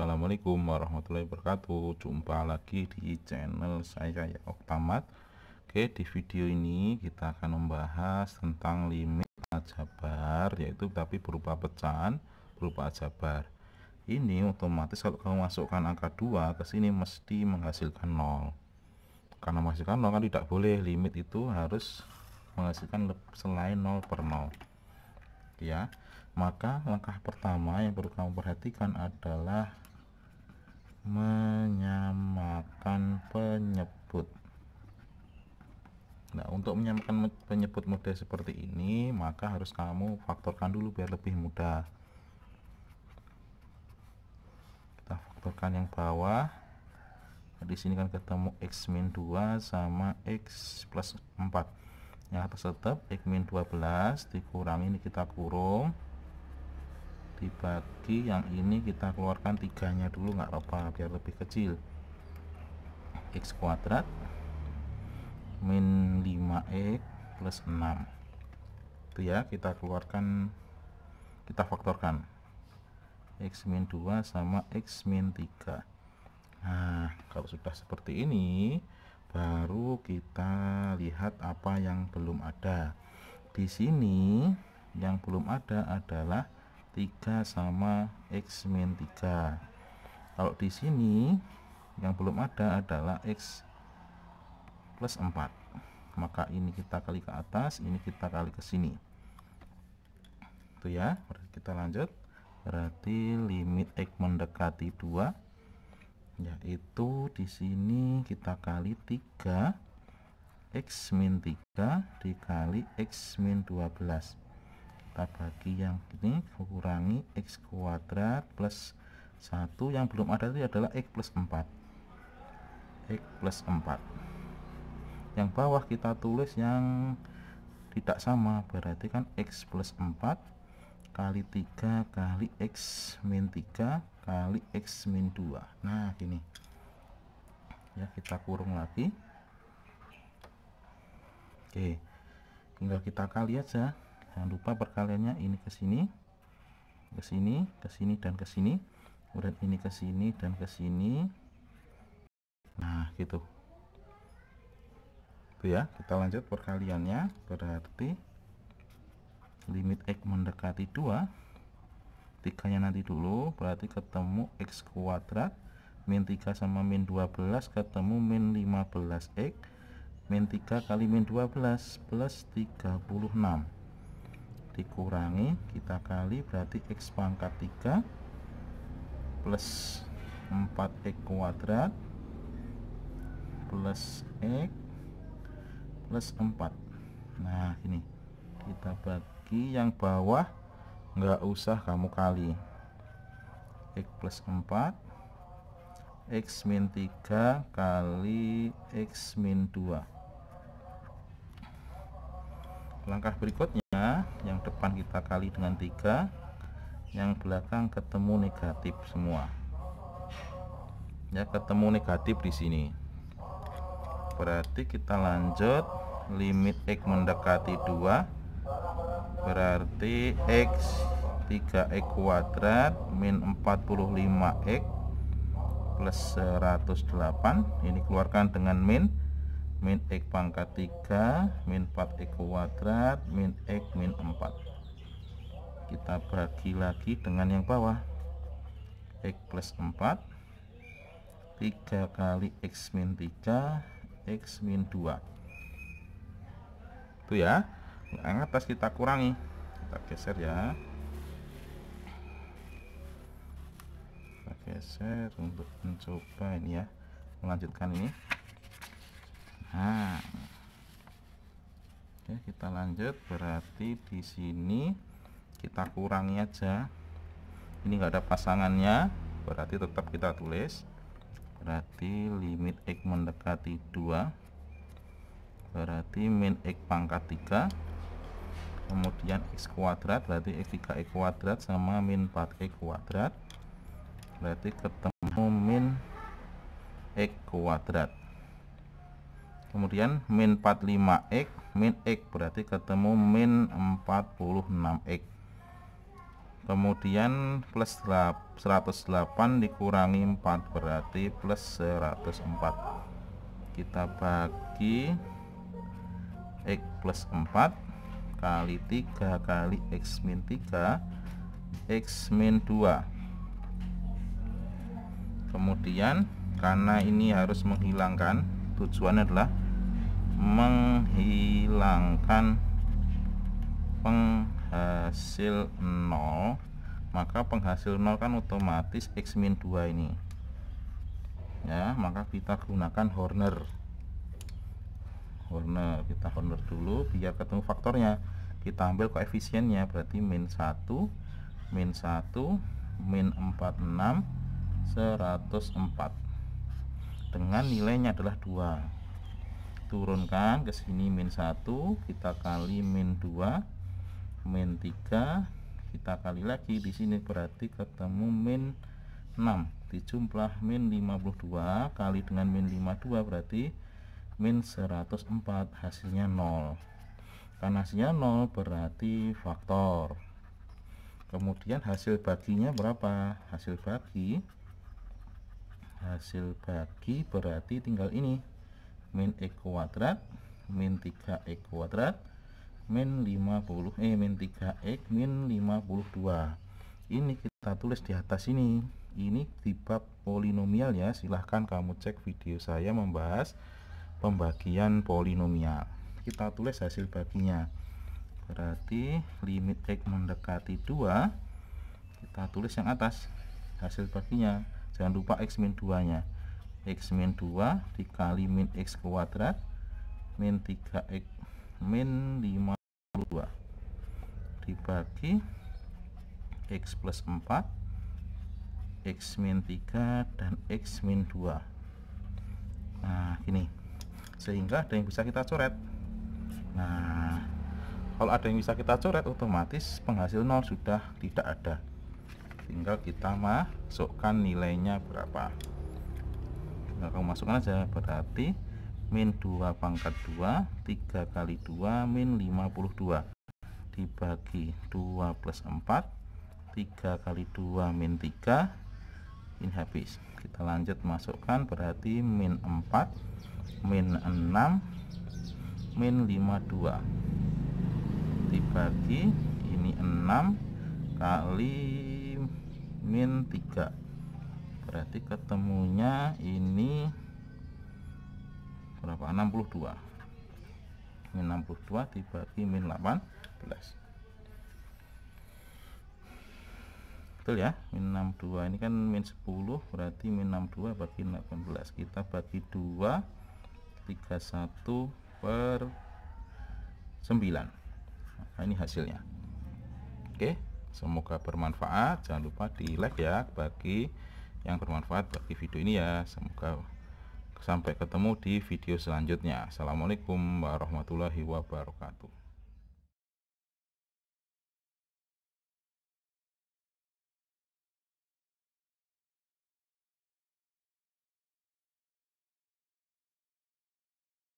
Assalamualaikum warahmatullahi wabarakatuh Jumpa lagi di channel saya ya Oktamat Oke di video ini kita akan membahas tentang limit ajabar Yaitu tapi berupa pecahan berupa ajabar. Ini otomatis kalau kamu masukkan angka 2 ke sini mesti menghasilkan 0 Karena menghasilkan 0 kan tidak boleh limit itu harus menghasilkan selain 0 per 0 ya maka langkah pertama yang perlu kamu perhatikan adalah menyamakan penyebut Nah, untuk menyamakan penyebut mudah seperti ini, maka harus kamu faktorkan dulu biar lebih mudah. Kita faktorkan yang bawah. Nah, di sini kan ketemu x min 2 sama x plus 4. Yang atas tetap x min 12 dikurangi ini kita kurung dibagi yang ini kita keluarkan tiganya dulu nggak apa-apa biar lebih kecil x kuadrat min 5x plus 6 itu ya kita keluarkan kita faktorkan x min 2 sama x min 3 nah kalau sudah seperti ini baru kita lihat apa yang belum ada di sini yang belum ada adalah 3 sama X min 3 kalau di sini yang belum ada adalah X plus 4 maka ini kita kali ke atas ini kita kali ke sini itu ya kita lanjut berarti limit X mendekati 2 yaitu di sini kita kali 3 X min 3 dikali X min 12 kita bagi yang ini kurangi x kuadrat plus 1 yang belum ada itu adalah x plus 4 x plus 4 yang bawah kita tulis yang tidak sama berarti kan x plus 4 kali 3 kali x min 3 kali x min 2 nah gini ya kita kurung lagi oke tinggal kita kali aja jangan lupa perkaliannya ini ke sini ke sini ke sini dan ke sini kemudian ini ke sini dan ke sini nah gitu itu ya kita lanjut perkaliannya berarti limit x mendekati 2 3 nya nanti dulu berarti ketemu x kuadrat min 3 sama min 12 ketemu min 15x min 3 kali min 12 plus 36 dikurangi kita kali berarti X pangkat 3 plus 4X kuadrat plus X plus 4 nah ini kita bagi yang bawah nggak usah kamu kali X plus 4 X min 3 kali X min 2 langkah berikutnya 2 yang depan kita kali dengan 3 yang belakang ketemu negatif semua ya ketemu negatif di sini berarti kita lanjut limit X mendekati 2 berarti X 3X kuadrat min 45X plus 108 ini keluarkan dengan min min x pangkat 3 min 4x kuadrat min x min 4 kita bagi lagi dengan yang bawah x plus 4 3 kali x min 3 x min 2 itu ya yang atas kita kurangi kita geser ya kita geser untuk mencoba ini ya melanjutkan ini Nah. Oke, kita lanjut. Berarti di sini kita kurangi aja. Ini enggak ada pasangannya, berarti tetap kita tulis. Berarti limit x mendekati 2. Berarti min x pangkat 3. Kemudian x kuadrat berarti x3x kuadrat sama min 4x kuadrat. Berarti ketemu min x kuadrat kemudian min 45x min x berarti ketemu min 46x kemudian plus 108 dikurangi 4 berarti plus 104 kita bagi x plus 4 kali 3 kali x min 3 x min 2 kemudian karena ini harus menghilangkan tujuannya adalah menghilangkan penghasil nol, maka penghasil nol kan otomatis x-2 ini ya maka kita gunakan Horner Horner kita Horner dulu biar ketemu faktornya kita ambil koefisiennya berarti min 1 min 1 min 46 104 dengan nilainya adalah 2 turunkan ke sini min 1 kita kali min 2 min 3 kita kali lagi di sini berarti ketemu min 6 dijumlah min 52 kali dengan min 52 berarti min 104 hasilnya 0 karena hasilnya 0 berarti faktor kemudian hasil baginya berapa hasil bagi hasil bagi berarti tinggal ini min e kuadrat min 3e kuadrat min 50 eh min 3e min 52 ini kita tulis di atas ini ini di bab polinomial ya silahkan kamu cek video saya membahas pembagian polinomial kita tulis hasil baginya berarti limit x mendekati 2 kita tulis yang atas hasil baginya jangan lupa x min 2 nya x min 2 dikali min x kuadrat min 3x min 52 dibagi x plus 4 x min 3 dan x min 2 nah gini sehingga ada yang bisa kita coret nah kalau ada yang bisa kita coret otomatis penghasil nol sudah tidak ada tinggal kita masukkan nilainya berapa nah, kamu masukkan aja berarti min 2 pangkat 2 3 kali 2 min 52 dibagi 2 plus 4 3 kali 2 min 3 ini habis kita lanjut masukkan berarti min 4 min 6 min 52 dibagi ini 6 kali min 3 berarti ketemunya ini berapa 62 min 62 dibagi min 18 betul ya min 62 ini kan min 10 berarti min 62 bagi 18 kita bagi 2 31 per 9 nah, ini hasilnya oke okay. Semoga bermanfaat. Jangan lupa di like ya bagi yang bermanfaat bagi video ini ya. Semoga sampai ketemu di video selanjutnya. Assalamualaikum warahmatullahi wabarakatuh.